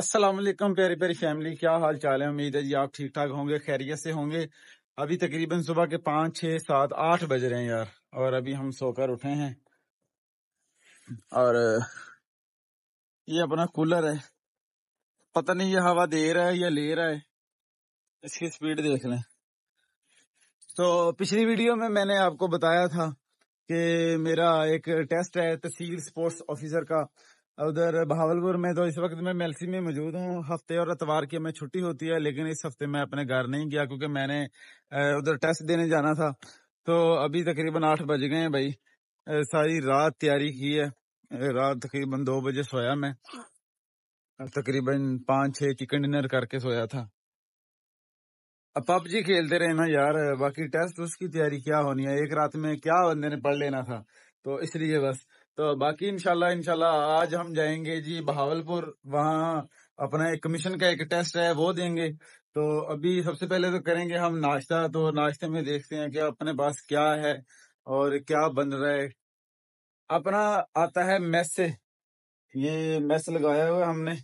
अस्सलाम वालेकुम प्यारी प्यारी फैमिली क्या हाल चाल है उम्मीद है जी आप ठीक ठाक होंगे खैरियत से होंगे अभी तकरीबन सुबह के पांच छह सात आठ बज रहे हैं यार और अभी हम सोकर उठे हैं और ये अपना कूलर है पता नहीं ये हवा दे रहा है या ले रहा है इसकी स्पीड देख लें तो पिछली वीडियो में मैंने आपको बताया था कि मेरा एक टेस्ट है तहसील स्पोर्ट्स ऑफिसर का उधर भावलपुर में तो इस वक्त मैं मेलसी में मौजूद हूँ हफ्ते और इतवार की हमें छुट्टी होती है लेकिन इस हफ्ते मैं अपने घर नहीं गया क्योंकि मैंने उधर टेस्ट देने जाना था तो अभी तकरीबन आठ बज गए हैं भाई सारी रात तैयारी की है रात तकरीबन दो बजे सोया मैं हाँ। तकरीबन पांच छह चिकन डिनर करके सोया था अब पबजी खेलते रहे ना यार बाकी टेस्ट उसकी तैयारी क्या होनी है एक रात में क्या बंदे ने पढ़ लेना था तो इसलिए बस तो बाकी इनशाला इनशाला आज हम जाएंगे जी बहावलपुर वहाँ अपना एक कमीशन का एक टेस्ट है वो देंगे तो अभी सबसे पहले तो करेंगे हम नाश्ता तो नाश्ते में देखते हैं कि अपने पास क्या है और क्या बन रहा है अपना आता है मैस से ये मैस लगाया हुआ हमने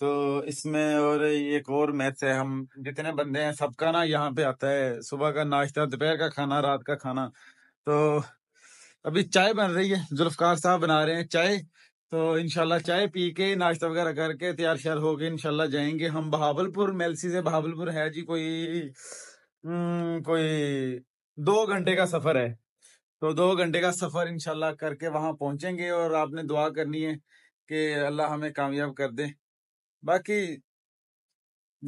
तो इसमें और ये एक और मैच है हम जितने बंदे हैं सबका ना यहाँ पे आता है सुबह का नाश्ता दोपहर का खाना रात का खाना तो अभी चाय बन रही है जुल्फकार साहब बना रहे हैं चाय तो इनशाला चाय पी के नाश्ता वगैरह करके तैयार श्यार होके इनशाला जाएंगे हम बहावलपुर मेलसी से बहावलपुर है जी कोई हम्म, कोई दो घंटे का सफर है तो दो घंटे का सफर इनशाला करके वहां पहुंचेंगे और आपने दुआ करनी है कि अल्लाह हमें कामयाब कर दे बाकी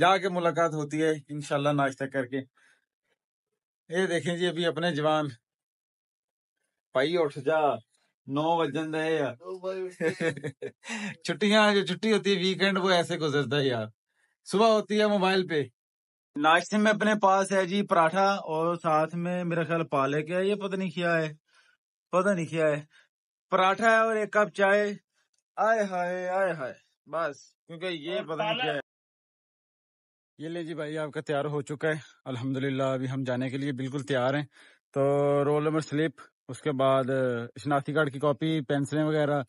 जाके मुलाकात होती है इनशाला नाश्ता करके ये देखें जी अभी अपने जवान पाई उठ जा नौ बजन रहे यार छुट्टिया जो छुट्टी होती है वीकेंड वो ऐसे गुजरता है यार सुबह होती है मोबाइल पे नाश्ते में अपने पास है जी पराठा और साथ में मेरा ख्याल पाले है ये पता नहीं किया है पता नहीं क्या है पराठा है और एक कप चाय आये हाय आये हाय बस क्योंकि ये पता नहीं क्या है ये ले जी भाई आपका तैयार हो चुका है अल्हम्दुलिल्लाह अभी हम जाने के लिए बिल्कुल तैयार हैं तो रोल नंबर स्लिप उसके बाद शनाख्ती कार्ड की कॉपी पेंसिलें वगैरह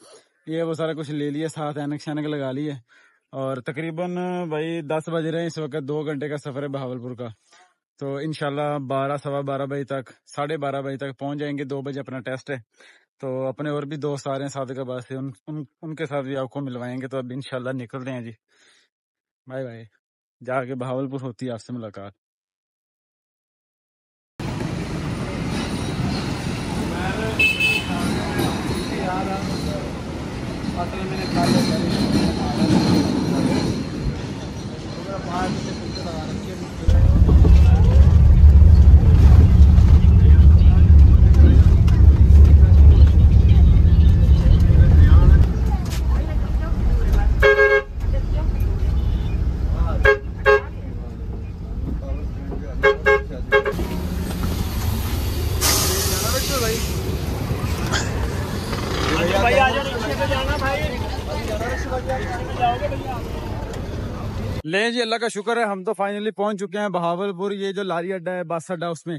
ये वो सारा कुछ ले लिए साथ एनक शैनक लगा लिए और तकरीबन भाई दस बज रहे हैं इस वक्त दो घंटे का सफ़र है बहावलपुर का तो इन बारह सवा बारह बजे तक साढ़े बारह बजे तक पहुंच जाएंगे दो बजे अपना टेस्ट है तो अपने और भी दोस्त आ रहे हैं साथ के बाद से उन, उन उनके साथ भी आपको मिलवाएंगे तो अब इनशाला निकलते हैं जी बाय बाय जाके बहावलपुर होती है आपसे मुलाकात ले जी अल्लाह का शुक्र है हम तो फाइनली पहुंच चुके हैं बहावलपुर ये जो लारी अड्डा है बस अड्डा उसमें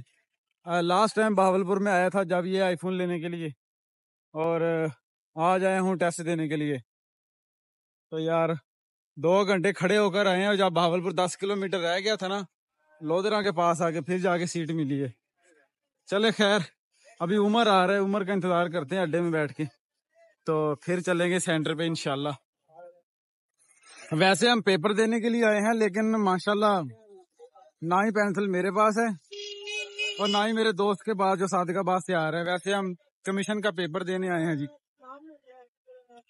लास्ट टाइम बहावलपुर में आया था जब ये आईफोन लेने के लिए और आज आया हूँ टेस्ट देने के लिए तो यार दो घंटे खड़े होकर आए हैं और जब बहावलपुर दस किलोमीटर रह गया था ना लोधरा के पास आके फिर जाके सीट मिली है चले खैर अभी उमर आ रहा है उमर का इंतजार करते हैं अड्डे में बैठ के तो फिर चलेंगे सेंटर पे इनशाला वैसे हम पेपर देने के लिए आए हैं लेकिन माशाल्लाह ना ही पेंसिल मेरे पास है और ना ही मेरे दोस्त के पास जो सादिकाबाद से आ रहा है वैसे हम कमीशन का पेपर देने आए हैं जी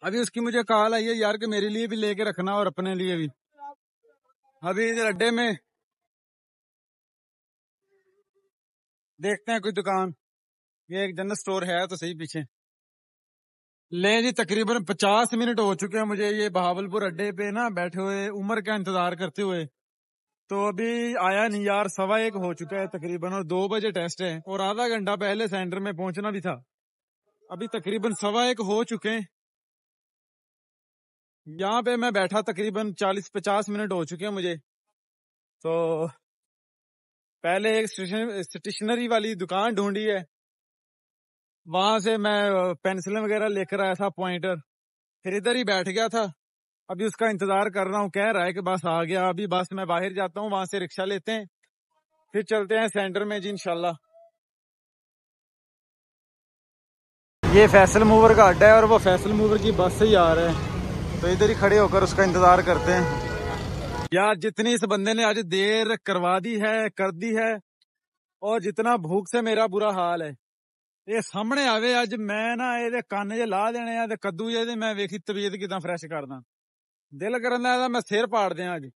अभी उसकी मुझे कॉल आई है यार कि मेरे लिए भी लेके रखना और अपने लिए भी अभी इधर अड्डे में देखते हैं कोई दुकान ये एक जनरल स्टोर है तो सही पीछे ले जी तकरीबन पचास मिनट हो चुके हैं मुझे ये बहावलपुर अड्डे पे ना बैठे हुए उम्र का इंतजार करते हुए तो अभी आया नहीं यार सवा एक हो चुका है तकरीबन और दो बजे टेस्ट है और आधा घंटा पहले सेंटर में पहुंचना भी था अभी तकरीबन सवा एक हो चुके हैं यहाँ पे मैं बैठा तकरीबन चालीस पचास मिनट हो चुके हैं मुझे तो पहले एक स्टेशनरी वाली दुकान ढूंढी है वहां से मैं पेंसिल वगैरह लेकर आया था पॉइंटर फिर इधर ही बैठ गया था अभी उसका इंतजार कर रहा हूँ कह रहा है कि बस आ गया अभी बस मैं बाहर जाता हूँ वहां से रिक्शा लेते हैं फिर चलते हैं सेंटर में जी इनशाला ये फैसल मूवर का अड्डा है और वो फैसल मूवर की बस से ही आ रहे हैं तो इधर ही खड़े होकर उसका इंतजार करते हैं यार जितनी इस बंदे ने आज देर करवा दी है कर दी है और जितना भूख से मेरा बुरा हाल है ਇਹ ਸਾਹਮਣੇ ਆਵੇ ਅੱਜ ਮੈਂ ਨਾ ਇਹਦੇ ਕੰਨ 'ਚ ਲਾ ਦੇਣੇ ਆ ਤੇ ਕੱਦੂ ਜੇ ਮੈਂ ਵੇਖੀ ਤਬੀਅਤ ਕਿਦਾਂ ਫਰੈਸ਼ ਕਰਦਾ ਦਿਲ ਕਰਨ ਦਾ ਮੈਂ ਸਿਰ ਪਾੜ ਦਿਆਂ ਅੱਜ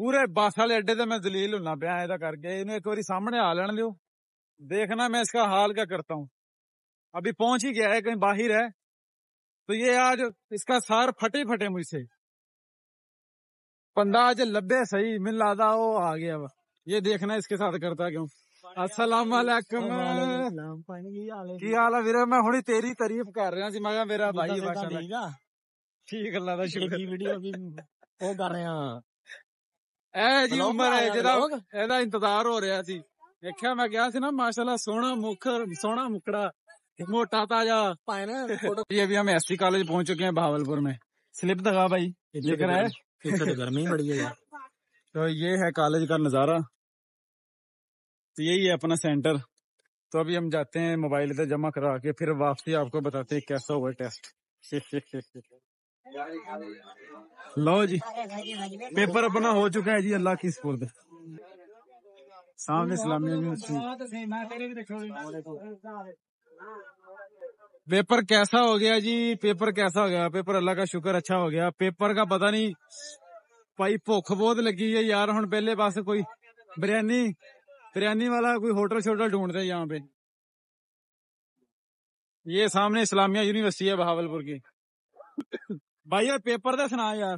ਪੂਰੇ ਬਾਸ ਵਾਲੇ ਅੱਡੇ ਤੇ ਮੈਂ ਦਲੀਲ ਹੁੰਨਾ ਪਿਆ ਇਹਦਾ ਕਰਕੇ ਇਹਨੂੰ ਇੱਕ ਵਾਰੀ ਸਾਹਮਣੇ ਆ ਲੈਣ ਦਿਓ देखना मैं इसका हाल क्या करता हूँ अभी पहुंच ही गया है कहीं बाहर है तो ये आज इसका सार फटे फटे मुझसे पंदा आज लब्बे सही मिल लादा वो आ गया वा ये देखना इसके साथ करता क्यों इंतजार हो रहा देखा मैं क्या माशाला सोना मुख सोना मुकड़ा मोटा ताजा ये भी हम एस टी कॉलेज पहुंच चुके हैं बहावलपुर में स्लिप दिखा भाई तो गर्मी तो बढ़ी है तो ये है कॉलेज का नजारा तो यही है अपना सेंटर तो अभी हम जाते हैं मोबाइल इधर जमा करा के फिर वापसी आपको बताते हैं कैसा हुआ टेस्ट लो जी पेपर अपना हो चुका है जी अल्लाह की स्कूल सामने इस्लामिया पेपर कैसा हो गया जी पेपर कैसा हो गया पेपर अल्लाह का शुक्र अच्छा हो गया पेपर का पता नहीं भाई भुख बहुत लगी है यार हम पहले पास कोई बिरयानी बिरयानी वाला कोई होटल शोटल ढूंढते यहाँ पे ये सामने इस्लामिया यूनिवर्सिटी है बहावलपुर की भाई यार पेपर तो सुना यार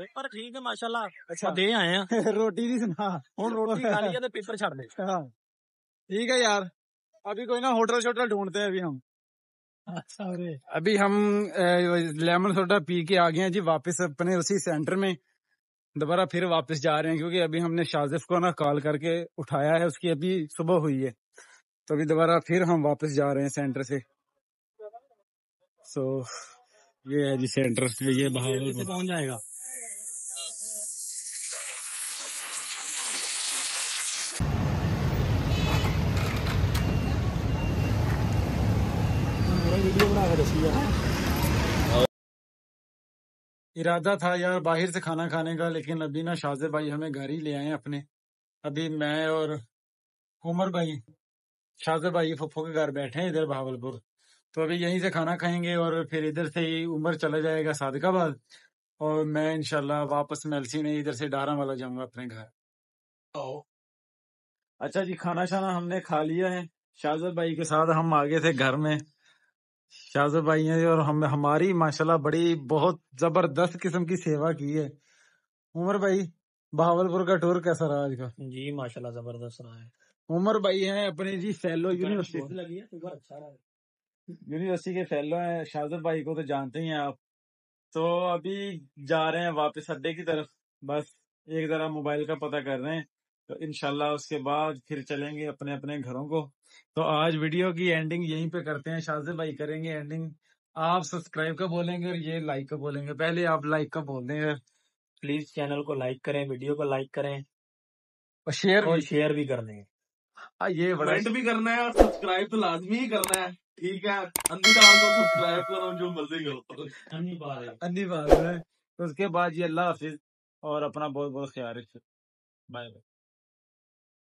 पेपर ठीक है माशाल्लाह अच्छा दे आए हैं रोटी नहीं सुना ਹੁਣ रोटी खा लिया तो पेपर ਛੱਡ दे हाँ। ठीक है यार अभी कोई ना होटल शोटल ढूंढते हैं अभी हम अच्छा अभी हम लेमन सोडा पी के आ गए हैं जी वापस अपने उसी सेंटर में दोबारा फिर वापस जा रहे हैं क्योंकि अभी हमने शाजिफ को ना कॉल करके उठाया है उसकी अभी सुबह हुई है तो अभी दोबारा फिर हम वापस जा रहे हैं सेंटर से सो so, ये है जी सेंटर से ये बहावल पहुंच जाएगा वीडियो बना कर इरादा था यार बाहर से खाना खाने का लेकिन अभी ना शाजे भाई हमें घर ही ले आए अपने अभी मैं और उमर भाई शाजे भाई फुफो के घर बैठे हैं इधर भावलपुर तो अभी यहीं से खाना खाएंगे और फिर इधर से ही उमर चला जाएगा सादकाबाद और मैं इनशाला वापस मेलसी में इधर से डारा वाला जाऊंगा अपने घर तो अच्छा जी खाना शाना हमने खा लिया है शाहजद भाई के साथ हम आगे थे घर में शाहजा भाई ने और हम हमारी माशाल्लाह बड़ी बहुत जबरदस्त किस्म की सेवा की है उमर भाई बहावलपुर का टूर कैसा रहा आज का जी माशाल्लाह जबरदस्त रहा है उमर भाई है अपने जी फेलो यूनिवर्सिटी अच्छा यूनिवर्सिटी के फेलो हैं शाहजा भाई को तो जानते ही हैं आप तो अभी जा रहे हैं वापस अड्डे की तरफ बस एक जरा मोबाइल का पता कर रहे हैं तो इनशाला उसके बाद फिर चलेंगे अपने अपने घरों को तो आज वीडियो की एंडिंग यहीं पे करते हैं शाजिद भाई करेंगे एंडिंग आप सब्सक्राइब का बोलेंगे और ये लाइक का बोलेंगे पहले आप लाइक का बोल दें प्लीज चैनल को लाइक करें वीडियो को लाइक करें और शेयर और शेयर भी कर देंगे हाँ, ये कमेंट भी करना है और सब्सक्राइब तो लाजमी ही करना है ठीक है अन्नी डाल दो सब्सक्राइब करो जो मर्जी करो अन्नी बात है अन्नी बात है उसके बाद ये अल्लाह हाफिज और अपना बहुत बहुत ख्याल रखिए बाय बाय